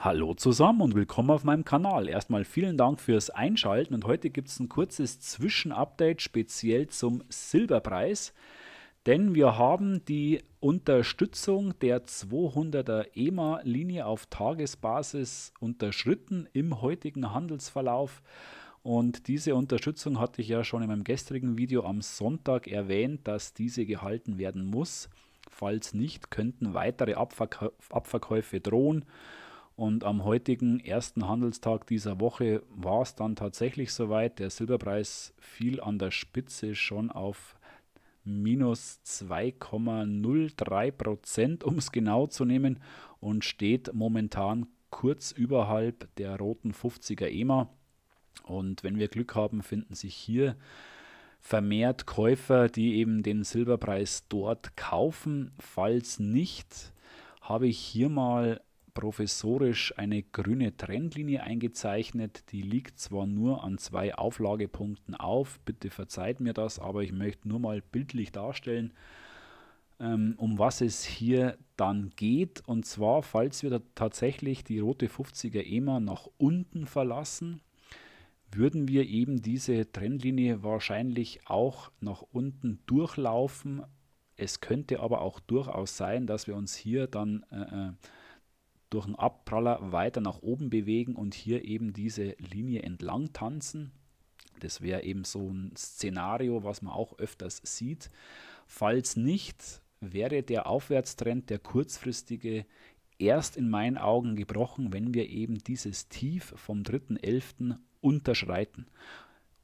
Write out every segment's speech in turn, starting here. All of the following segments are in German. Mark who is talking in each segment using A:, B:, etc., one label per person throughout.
A: Hallo zusammen und willkommen auf meinem Kanal. Erstmal vielen Dank fürs Einschalten und heute gibt es ein kurzes Zwischenupdate speziell zum Silberpreis. Denn wir haben die Unterstützung der 200er EMA-Linie auf Tagesbasis unterschritten im heutigen Handelsverlauf. Und diese Unterstützung hatte ich ja schon in meinem gestrigen Video am Sonntag erwähnt, dass diese gehalten werden muss. Falls nicht, könnten weitere Abverkäufe drohen und am heutigen ersten Handelstag dieser Woche war es dann tatsächlich soweit. Der Silberpreis fiel an der Spitze schon auf minus 2,03 Prozent, um es genau zu nehmen, und steht momentan kurz überhalb der roten 50er EMA. Und wenn wir Glück haben, finden sich hier vermehrt Käufer, die eben den Silberpreis dort kaufen. Falls nicht, habe ich hier mal professorisch eine grüne Trendlinie eingezeichnet. Die liegt zwar nur an zwei Auflagepunkten auf, bitte verzeiht mir das, aber ich möchte nur mal bildlich darstellen, ähm, um was es hier dann geht. Und zwar, falls wir tatsächlich die rote 50er EMA nach unten verlassen, würden wir eben diese Trendlinie wahrscheinlich auch nach unten durchlaufen. Es könnte aber auch durchaus sein, dass wir uns hier dann äh, äh durch einen Abpraller weiter nach oben bewegen und hier eben diese Linie entlang tanzen. Das wäre eben so ein Szenario, was man auch öfters sieht. Falls nicht, wäre der Aufwärtstrend der kurzfristige erst in meinen Augen gebrochen, wenn wir eben dieses Tief vom 3.11. unterschreiten.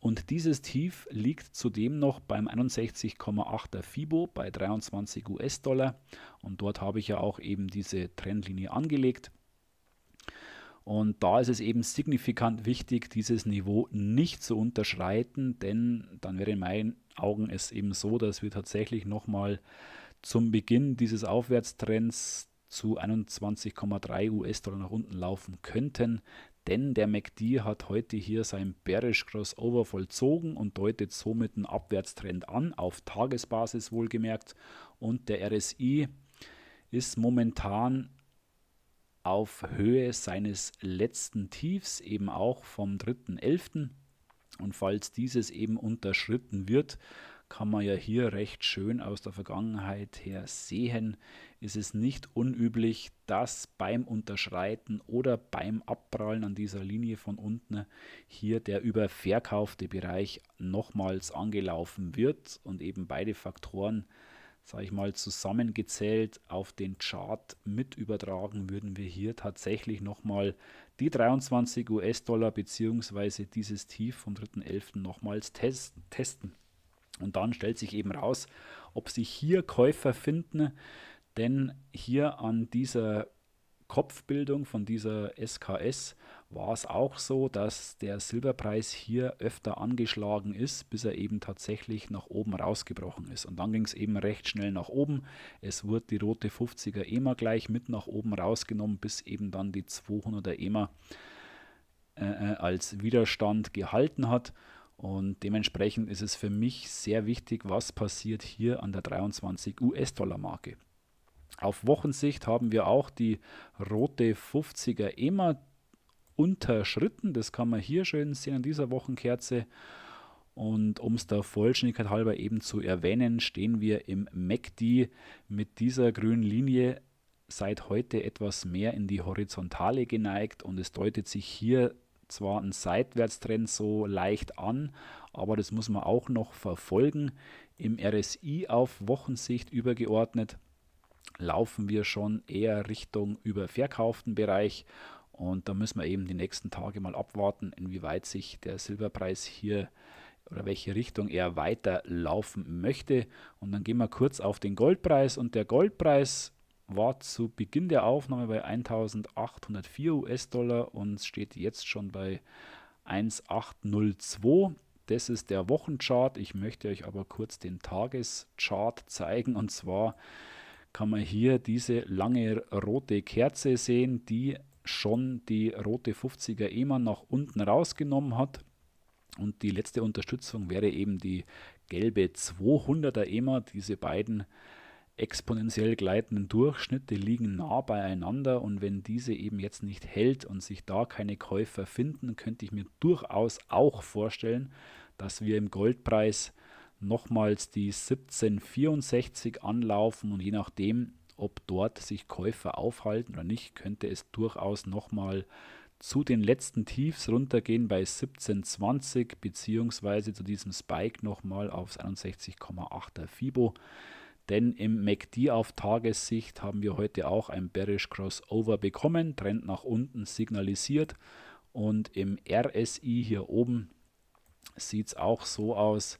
A: Und dieses Tief liegt zudem noch beim 61,8er FIBO bei 23 US-Dollar. Und dort habe ich ja auch eben diese Trendlinie angelegt. Und da ist es eben signifikant wichtig, dieses Niveau nicht zu unterschreiten, denn dann wäre in meinen Augen es eben so, dass wir tatsächlich nochmal zum Beginn dieses Aufwärtstrends zu 21,3 US-Dollar nach unten laufen könnten denn der MACD hat heute hier sein Bearish Crossover vollzogen und deutet somit einen Abwärtstrend an, auf Tagesbasis wohlgemerkt. Und der RSI ist momentan auf Höhe seines letzten Tiefs, eben auch vom 3.11. Und falls dieses eben unterschritten wird, kann man ja hier recht schön aus der Vergangenheit her sehen. ist Es nicht unüblich, dass beim Unterschreiten oder beim Abprallen an dieser Linie von unten hier der überverkaufte Bereich nochmals angelaufen wird und eben beide Faktoren sage ich mal, zusammengezählt auf den Chart mit übertragen, würden wir hier tatsächlich nochmal die 23 US-Dollar bzw. dieses Tief vom 3.11. nochmals testen. Und dann stellt sich eben raus, ob sich hier Käufer finden, denn hier an dieser Kopfbildung von dieser SKS war es auch so, dass der Silberpreis hier öfter angeschlagen ist, bis er eben tatsächlich nach oben rausgebrochen ist. Und dann ging es eben recht schnell nach oben. Es wurde die rote 50er EMA gleich mit nach oben rausgenommen, bis eben dann die 200er EMA äh, äh, als Widerstand gehalten hat. Und dementsprechend ist es für mich sehr wichtig, was passiert hier an der 23 US-Dollar-Marke. Auf Wochensicht haben wir auch die rote 50er EMA unterschritten. Das kann man hier schön sehen an dieser Wochenkerze. Und um es der Vollständigkeit halber eben zu erwähnen, stehen wir im MACD e mit dieser grünen Linie seit heute etwas mehr in die Horizontale geneigt und es deutet sich hier zwar einen Seitwärtstrend so leicht an, aber das muss man auch noch verfolgen. Im RSI auf Wochensicht übergeordnet laufen wir schon eher Richtung überverkauften Bereich und da müssen wir eben die nächsten Tage mal abwarten, inwieweit sich der Silberpreis hier oder welche Richtung er weiterlaufen möchte. Und dann gehen wir kurz auf den Goldpreis. Und der Goldpreis war zu Beginn der Aufnahme bei 1804 US-Dollar und steht jetzt schon bei 1802. Das ist der Wochenchart. Ich möchte euch aber kurz den Tageschart zeigen. Und zwar kann man hier diese lange rote Kerze sehen, die schon die rote 50er EMA nach unten rausgenommen hat. Und die letzte Unterstützung wäre eben die gelbe 200er EMA. Diese beiden exponentiell gleitenden Durchschnitte liegen nah beieinander und wenn diese eben jetzt nicht hält und sich da keine Käufer finden, könnte ich mir durchaus auch vorstellen, dass wir im Goldpreis nochmals die 1764 anlaufen und je nachdem, ob dort sich Käufer aufhalten oder nicht, könnte es durchaus nochmal zu den letzten Tiefs runtergehen bei 1720 beziehungsweise zu diesem Spike nochmal aufs 61,8er FIBO. Denn im MACD auf Tagessicht haben wir heute auch ein Bearish Crossover bekommen, Trend nach unten signalisiert. Und im RSI hier oben sieht es auch so aus,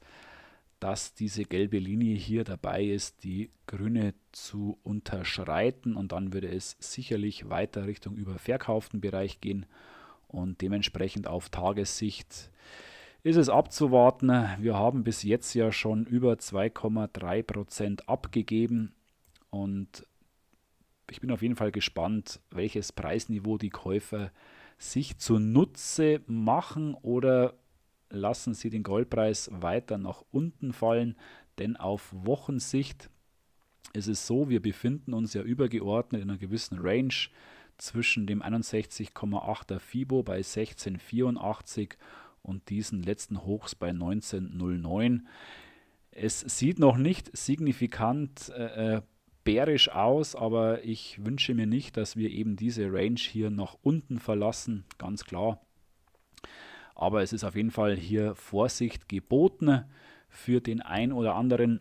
A: dass diese gelbe Linie hier dabei ist, die grüne zu unterschreiten. Und dann würde es sicherlich weiter Richtung überverkauften Bereich gehen und dementsprechend auf Tagessicht ist es abzuwarten. Wir haben bis jetzt ja schon über 2,3 abgegeben und ich bin auf jeden Fall gespannt, welches Preisniveau die Käufer sich zunutze machen oder lassen sie den Goldpreis weiter nach unten fallen, denn auf Wochensicht ist es so, wir befinden uns ja übergeordnet in einer gewissen Range zwischen dem 61,8er FIBO bei 1684 und diesen letzten Hochs bei 1909. Es sieht noch nicht signifikant äh, äh, bärisch aus, aber ich wünsche mir nicht, dass wir eben diese Range hier nach unten verlassen, ganz klar. Aber es ist auf jeden Fall hier Vorsicht geboten für den ein oder anderen.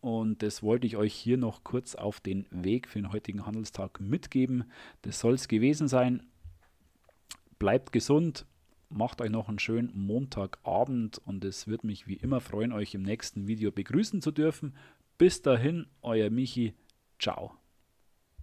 A: Und das wollte ich euch hier noch kurz auf den Weg für den heutigen Handelstag mitgeben. Das soll es gewesen sein. Bleibt gesund, macht euch noch einen schönen Montagabend und es wird mich wie immer freuen, euch im nächsten Video begrüßen zu dürfen. Bis dahin, euer Michi. Ciao.